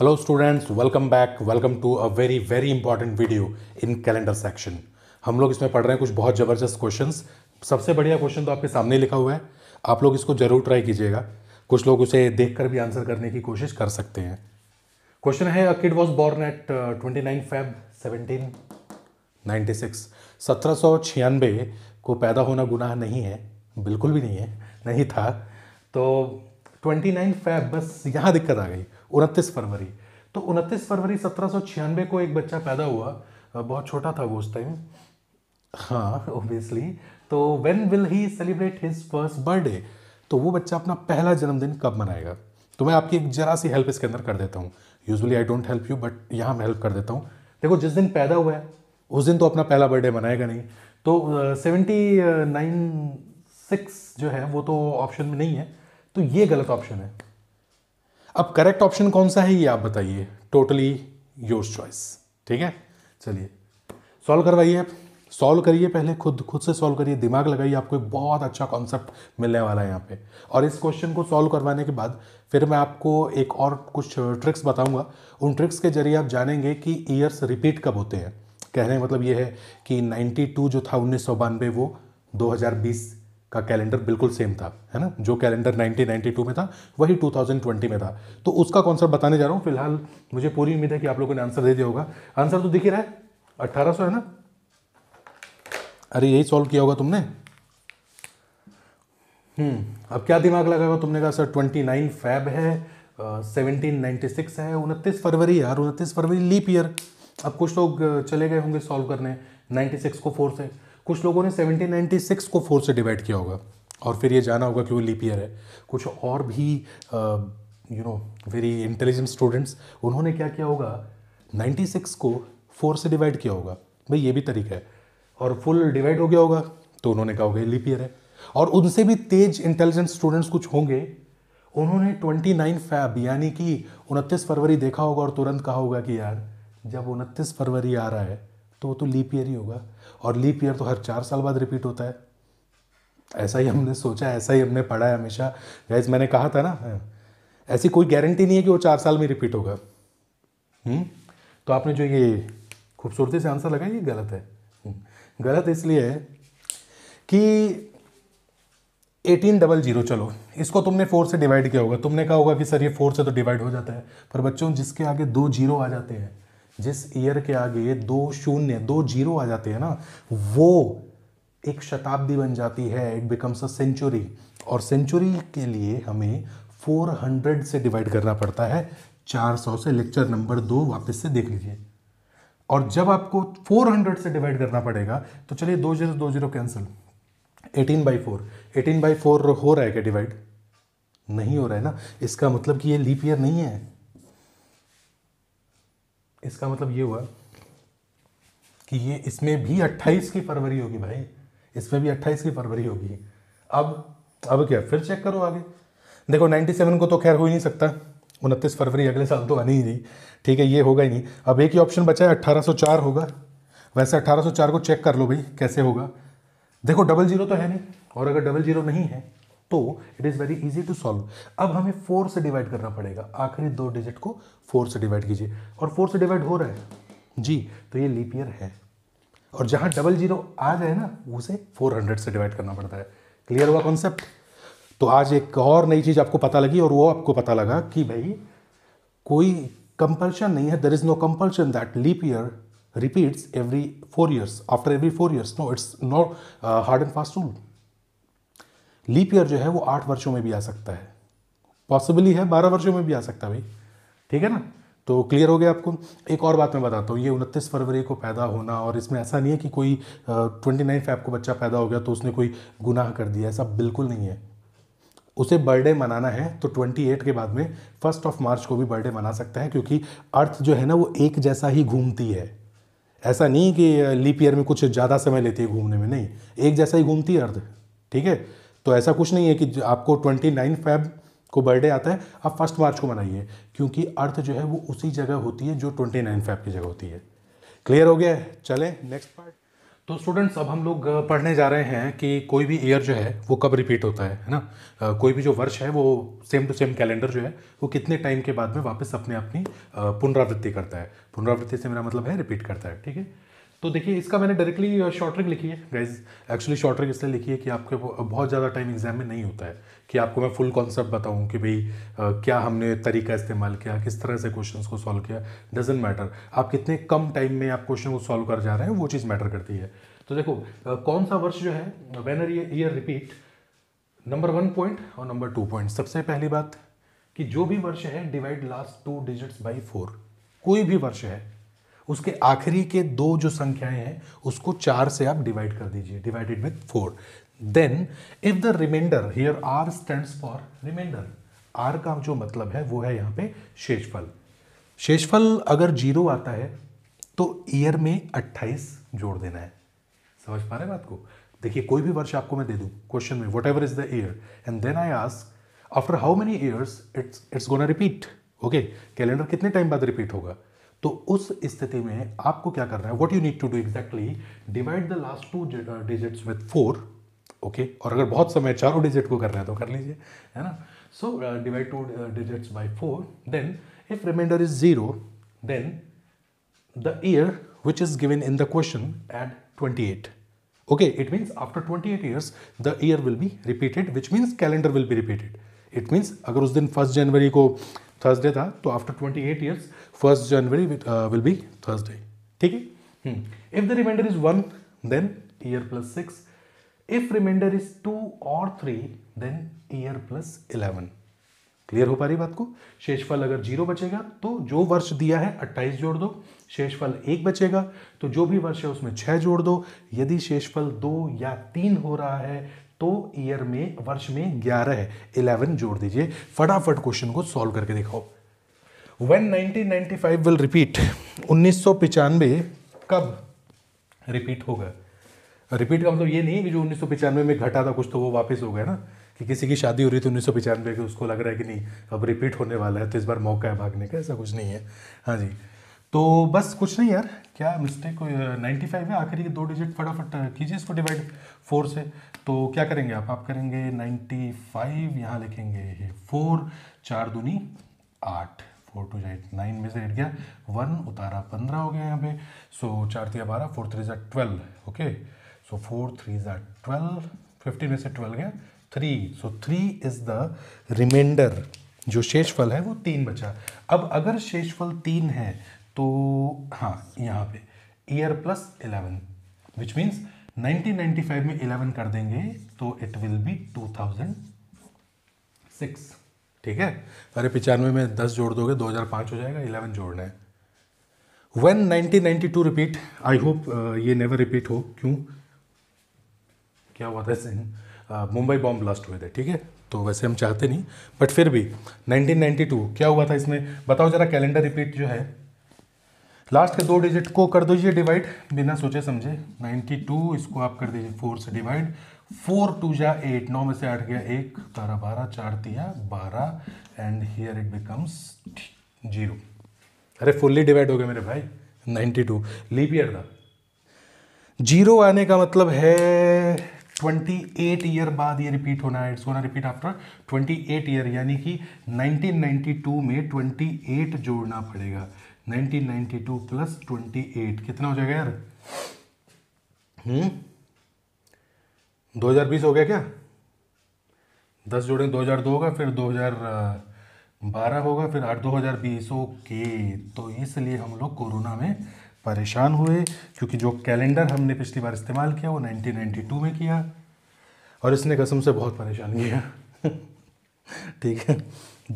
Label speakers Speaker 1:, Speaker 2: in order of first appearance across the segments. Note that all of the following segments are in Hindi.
Speaker 1: Hello students, welcome back. Welcome to a very very important video in calendar section. हम लोग इसमें पढ़ रहे हैं कुछ बहुत ज़बरदस्त क्वेश्चंस सबसे बढ़िया क्वेश्चन तो आपके सामने लिखा हुआ है आप लोग इसको ज़रूर ट्राई कीजिएगा कुछ लोग उसे देखकर भी आंसर करने की कोशिश कर सकते हैं क्वेश्चन है a kid was born at twenty nine Feb seventeen ninety six सत्रह सौ छियानवे को पैदा होना गुनाह नहीं है बिल्कुल भी नहीं है नहीं था तो ट्वेंटी नाइन फेब बस यहाँ दिक्कत आ गई उनतीस फरवरी तो उनतीस फरवरी सत्रह को एक बच्चा पैदा हुआ बहुत छोटा था वो उस टाइम हाँ ओबियसली तो when will he celebrate his first birthday तो वो बच्चा अपना पहला जन्मदिन कब मनाएगा तो मैं आपकी एक जरा सी हेल्प इसके अंदर कर देता हूँ usually I don't help you but यहाँ मैं हेल्प कर देता हूँ देखो जिस दिन पैदा हुआ है उस दिन तो अपना पहला बर्थडे मनाएगा नहीं तो सेवेंटी नाइन सिक्स जो है वो तो ऑप्शन में नहीं है तो ये गलत ऑप्शन है अब करेक्ट ऑप्शन कौन सा है ये आप बताइए टोटली योर चॉइस ठीक है चलिए सॉल्व करवाइए आप सॉल्व करिए पहले खुद खुद से सॉल्व करिए दिमाग लगाइए आपको एक बहुत अच्छा कॉन्सेप्ट मिलने वाला है यहाँ पे और इस क्वेश्चन को सॉल्व करवाने के बाद फिर मैं आपको एक और कुछ ट्रिक्स बताऊंगा उन ट्रिक्स के जरिए आप जानेंगे कि ईयर्स रिपीट कब होते हैं कहने का मतलब ये है कि 92 जो था उन्नीस वो 2020 का कैलेंडर बिल्कुल सेम था है ना जो कैलेंडर 1992 में था वही 2020 में था तो उसका कॉन्सेप्ट बताने जा रहा हूँ फिलहाल मुझे पूरी उम्मीद है कि आप लोगों ने आंसर दे दिया होगा आंसर तो दिख ही रहा है अट्ठारह है ना अरे यही सॉल्व किया होगा तुमने हम्म, अब क्या दिमाग लगा होगा तुमने कहा सर ट्वेंटी नाइन फैब है सेवनटीन नाइन्टी सिक्स है उनतीस फरवरी यार उनतीस फरवरी लीप ईयर अब कुछ लोग चले गए होंगे सॉल्व करने नाइन्टी सिक्स को फोर से कुछ लोगों ने 1796 को फोर से डिवाइड किया होगा और फिर ये जाना होगा कि वो लीप ईयर है कुछ और भी you know very intelligent students उन्होंने क्या किया होगा 96 को फोर से डिवाइड किया होगा भाई ये भी तरीका है और फुल डिवाइड हो गया होगा तो उन्होंने कहा होगा लीप ईयर है और उनसे भी तेज इंटेलिजेंट स्टूडेंट्स कुछ होंगे उन्होंने 29 फैब यानी कि 29 फरवरी देखा होगा और तुरंत कहा होगा कि यार जब 29 फरवरी आ रहा है तो वो तो लीप ईयर ही होगा और लीप ईयर तो हर चार साल बाद रिपीट होता है ऐसा ही हमने सोचा ऐसा ही हमने पढ़ा है हमेशा गैज मैंने कहा था ना ऐसी कोई गारंटी नहीं है कि वो चार साल में रिपीट होगा हुँ? हम्म? तो आपने जो ये खूबसूरती से आंसर लगाया ये गलत है हम्म। गलत इसलिए है कि एटीन डबल जीरो चलो इसको तुमने फोर से डिवाइड किया होगा तुमने कहा होगा कि सर ये फोर से तो डिवाइड हो जाता है पर बच्चों जिसके आगे दो जीरो आ जाते हैं जिस ईयर के आगे दो शून्य दो जीरो आ जाते हैं ना वो एक शताब्दी बन जाती है इट बिकम्स अ सेंचुरी और सेंचुरी के लिए हमें 400 से डिवाइड करना पड़ता है 400 से लेक्चर नंबर दो वापस से देख लीजिए और जब आपको 400 से डिवाइड करना पड़ेगा तो चलिए दो जीरो दो zero cancel eighteen by four eighteen by four हो रहा है क्या डिवाइड नहीं हो रहा है ना इसका मतलब कि ये लीप ईयर नहीं है इसका मतलब ये हुआ कि ये इसमें भी अट्ठाईस की फरवरी होगी भाई इसमें भी अट्ठाईस की फरवरी होगी अब अब क्या फिर चेक करो आगे देखो 97 सेवन को तो खैर हो ही नहीं सकता उनतीस फरवरी अगले साल तो आनी ही नहीं ठीक है ये होगा ही नहीं अब एक ही ऑप्शन बचा है अट्ठारह होगा वैसे अट्ठारह को चेक कर लो भाई कैसे होगा देखो डबल जीरो तो है नहीं और अगर डबल जीरो नहीं है तो it is very easy to solve अब हमें फोर से डिवाइड करना पड़ेगा आखिरी दो डिजिट को फोर से डिवाइड कीजिए और फोर से डिवाइड हो रहा है जी तो ये लीप ईयर है और जहाँ डबल जीरो आ जाए ना उसे फोर हंड्रेड से डिवाइड करना पड़ता है क्लियर हुआ कॉन्सेप्ट तो आज एक और नई चीज़ आपको पता लगी और वो आपको पता लगा कि भाई कोई कंपल्शन नहीं है there is no compulsion that leap year repeats every four years after every four years no it's not hard and fast rule leap year जो है वो आठ वर्षों में भी आ सकता है पॉसिबली है बारह वर्षों में भी आ सकता है भाई ठीक है ना तो क्लियर हो गया आपको एक और बात मैं बताता हूँ ये उनतीस फरवरी को पैदा होना और इसमें ऐसा नहीं है कि कोई ट्वेंटी नाइन फैब को बच्चा पैदा हो गया तो उसने कोई गुनाह कर दिया ऐसा बिल्कुल नहीं है उसे बर्थडे मनाना है तो ट्वेंटी एट के बाद में फर्स्ट ऑफ मार्च को भी बर्थडे मना सकता है क्योंकि अर्थ जो है ना वो एक जैसा ही घूमती है ऐसा नहीं कि लीप ईयर में कुछ ज़्यादा समय लेती है घूमने में नहीं एक जैसा ही घूमती है अर्थ ठीक है तो ऐसा कुछ नहीं है कि आपको ट्वेंटी नाइन फैब को बर्थडे आता है आप फर्स्ट मार्च को मनाइए क्योंकि अर्थ जो है वो उसी जगह होती है जो ट्वेंटी नाइन फैब की जगह होती है क्लियर हो गया है नेक्स्ट पार्ट तो स्टूडेंट्स अब हम लोग पढ़ने जा रहे हैं कि कोई भी ईयर जो है वो कब रिपीट होता है है ना कोई भी जो वर्ष है वो सेम टू सेम कैलेंडर जो है वो कितने टाइम के बाद में वापस अपने अपनी पुनरावृत्ति करता है पुनरावृत्ति से मेरा मतलब है रिपीट करता है ठीक है तो देखिए इसका मैंने डायरेक्टली शॉर्टरिंग लिखी है गाइज एक्चुअली शॉर्टरिंग इसलिए लिखी है कि आपके बहुत ज़्यादा टाइम एग्जाम में नहीं होता है कि आपको मैं फुल कॉन्सेप्ट बताऊं कि भाई क्या हमने तरीका इस्तेमाल किया किस तरह से क्वेश्चंस को सॉल्व किया डजेंट मैटर आप कितने कम टाइम में आप क्वेश्चन को सॉल्व कर जा रहे हैं वो चीज़ मैटर करती है तो देखो कौन सा वर्ष जो है वैनर year repeat number one point और नंबर टू पॉइंट सबसे पहली बात कि जो भी वर्ष है divide last two digits by four कोई भी वर्ष है उसके आखिरी के दो जो संख्याएं हैं उसको चार से आप डिवाइड कर दीजिए divided with four then if the reminder here R stand for reminder R का जो मतलब है वो है यहाँ पे शेषफल शेषफल अगर जीरो आता है तो ईयर में अट्ठाइस जोड़ देना है समझ पा रहे हैं बात को देखिए कोई भी वर्ष आपको मैं दे दूँ क्वेश्चन में whatever is the year and then I ask after how many years it's it's gonna repeat okay calendar कितने टाइम बाद रिपीट होगा तो उस स्थिति में आपको क्या करना है what you need to do exactly divide the last two digits with four okay और अगर बहुत समय चारों डिजिट को कर रहे हैं तो कर लीजिए है ना so divide two digits by four then if reminder is zero then the year which is which in the question eight twenty eight okay it means after twenty eight years the year will be repeated which means calendar will be repeated it means अगर उस दिन फर्स्ट जनवरी को थर्सडे था तो after twenty eight years first January will be Thursday ठीक है if the reminder is one then year plus six if reminder is two और three then year plus eleven clear हो पा रही बात को शेषफल अगर जीरो बचेगा तो जो वर्ष दिया है अट्ठाईस जोड़ दो शेषफल एक बचेगा तो जो भी वर्ष है उसमें छः जोड़ दो यदि शेषफल दो या तीन हो रहा है तो ईयर में वर्ष में ग्यारह है इलेवन जोड़ दीजिए फटाफट क्वेश्चन को सॉल्व करके दिखाओ वेन 1995 विल रिपीट उन्नीस कब रिपीट होगा रिपीट का मतलब ये नहीं कि जो उन्नीस में घटा था कुछ तो वो वापस हो गया ना कि किसी की शादी हो रही थी उन्नीस सौ पचानवे उसको लग रहा है कि नहीं अब रिपीट होने वाला है तो इस बार मौका है भागने का ऐसा कुछ नहीं है हाँ जी तो बस कुछ नहीं यार क्या मिस्टेक नाइन्टी फाइव है आखिर ये दो डिजिट फटाफट कीजिए इसको डिवाइड फोर से तो क्या करेंगे आप आप करेंगे नाइन्टी फाइव यहाँ लिखेंगे फोर चार दूनी आठ फोर टू एट नाइन में से एट गया वन उतारा पंद्रह हो गया यहाँ पे सो चार तीन बारह फोर थ्री जै twelve okay so four three जै ट्वेल्व फिफ्टीन में से ट्वेल्व गया three so three is the reminder जो शेषफल है वो तीन बचा अब अगर शेषफल तीन है तो हाँ यहाँ पे year plus eleven which means 1995 में इलेवन कर देंगे तो इट विल बी 2006 ठीक है अरे पिचानवे में दस जोड़ दोगे 2005 हो जाएगा इलेवन जोड़ना है one two repeat I hope ये नेवर रिपीट हो क्यों क्या हुआ था सिंह मुंबई बॉम्ब ब्लास्ट हुए थे ठीक है तो वैसे हम चाहते नहीं बट फिर भी 1992 क्या हुआ था इसमें बताओ ज़रा कैलेंडर रिपीट जो है लास्ट के दो डिजिट को कर दीजिए डिवाइड बिना सोचे समझे 92 इसको आप कर दीजिए फोर से डिवाइड फोर टू या एट नौ में से आठ गया एक बारह बारह चार तिया बारह and here it becomes zero अरे फुल्ली डिवाइड हो गया मेरे भाई 92 टू लीप ईयर था जीरो आने का मतलब है 28 ईयर बाद ये रिपीट होना है इट्स होना रिपीट आफ्टर 28 ईयर यानी कि 1992 में 28 जोड़ना पड़ेगा 1992 प्लस 28 कितना हो जाएगा यार हम्म 2020 हो गया क्या दस जोड़ेंगे दो हज़ार दो होगा फिर दो हज़ार बारह होगा फिर आठ दो हज़ार बीस ओके तो इसलिए हम लोग कोरोना में परेशान हुए क्योंकि जो कैलेंडर हमने पिछली बार इस्तेमाल किया वो 1992 में किया और इसने कसम से बहुत परेशान किया ठीक है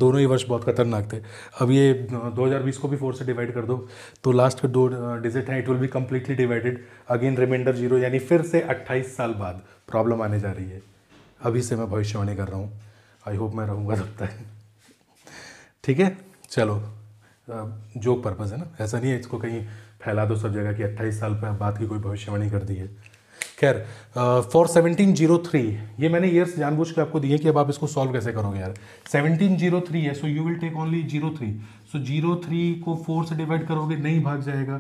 Speaker 1: दोनों ही वर्ष बहुत खतरनाक थे अब ये 2020 को भी फोर से डिवाइड कर दो तो लास्ट के दो डिजिट हैं it will be completely divided again reminder zero यानी फिर से 28 साल बाद प्रॉब्लम आने जा रही है अभी से मैं भविष्यवाणी कर रहा हूँ आई होप मैं रहूँगा तब तक ठीक है चलो जोक पर्पज़ है ना ऐसा नहीं है इसको कहीं फैला दो सब जगह कि अट्ठाईस साल पर बात की कोई भविष्यवाणी कर दी है खैर फॉर सेवनटीन जीरो थ्री ये मैंने ईयर्स जानबूझ के आपको दिए कि अब आप इसको सॉल्व कैसे करोगे यार सेवनटीन जीरो थ्री है so you will take only zero three so zero three को फोर से डिवाइड करोगे नहीं भाग जाएगा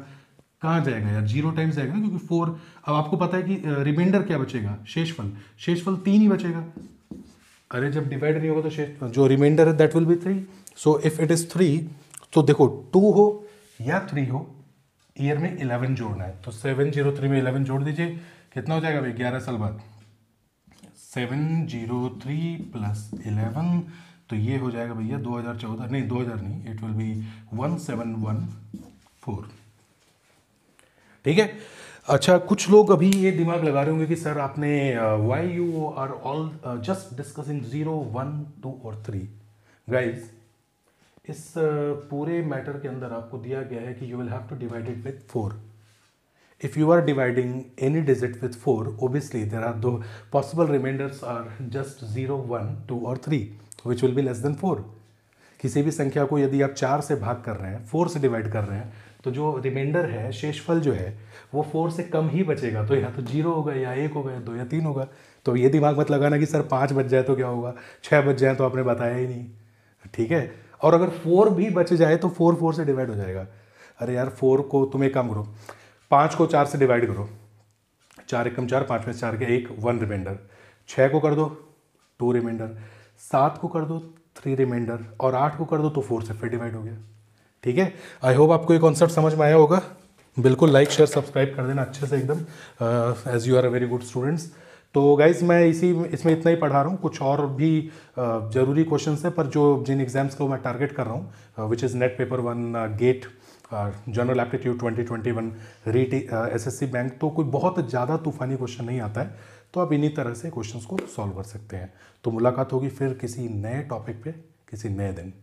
Speaker 1: कहाँ जाएगा यार जीरो टाइम्स जाएगा ना क्योंकि फोर अब आपको पता है कि रिमाइंडर क्या बचेगा शेषफल शेषफल तीन ही बचेगा अरे जब डिवाइड नहीं होगा तो शेष जो रिमाइंडर है that will be three so if it is three तो देखो टू हो या थ्री हो ईयर में इलेवन जोड़ना है तो सेवन जीरो थ्री में इलेवन जोड़ दीजिए कितना हो जाएगा भाई ग्यारह साल बाद seven zero three plus eleven तो ये हो जाएगा भैया दो हज़ार चौदह नहीं दो हज़ार नहीं it will be one seven one four ठीक है अच्छा कुछ लोग अभी ये दिमाग लगा रहे होंगे कि सर आपने why you are all just discussing zero one two और थ्री गाइज इस पूरे मैटर के अंदर आपको दिया गया है कि you will have to divided with four If you are dividing any digit with 4, obviously there are though possible remainders are just 0, 1, 2 और 3 which will be less than 4. किसी भी संख्या को यदि आप चार से भाग कर रहे हैं फोर से डिवाइड कर रहे हैं तो जो रिमाइंडर है शेषफल जो है वो फोर से कम ही बचेगा तो या तो जीरो होगा या एक होगा या दो या तीन होगा तो ये दिमाग मत लगाना कि सर पाँच बच जाए तो क्या होगा छः बच जाए तो आपने बताया ही नहीं ठीक है और अगर फोर भी बच जाए तो फोर फोर से डिवाइड हो जाएगा अरे यार फोर को तुम एक काम करो पाँच को चार से डिवाइड करो चार एकम चार पाँच में चार के एक वन रिमाइंडर छः को कर दो टू रिमाइंडर सात को कर दो थ्री रिमाइंडर और आठ को कर दो तो फोर से फिर डिवाइड हो गया ठीक है आई होप आपको ये कॉन्सेप्ट समझ में आया होगा बिल्कुल लाइक शेयर सब्सक्राइब कर देना अच्छे से एकदम as you are a very good students तो गाइज मैं इसी इसमें इतना ही पढ़ा रहा हूँ कुछ और भी ज़रूरी क्वेश्चन है पर जो जिन एग्ज़ाम्स को मैं टारगेट कर रहा हूँ which is NET paper one GATE general aptitude S REET C bank तो कोई बहुत ज़्यादा तूफानी क्वेश्चन नहीं आता है तो आप इन्हीं तरह से क्वेश्चंस को सॉल्व कर सकते हैं तो मुलाकात होगी फिर किसी नए टॉपिक पे किसी नए दिन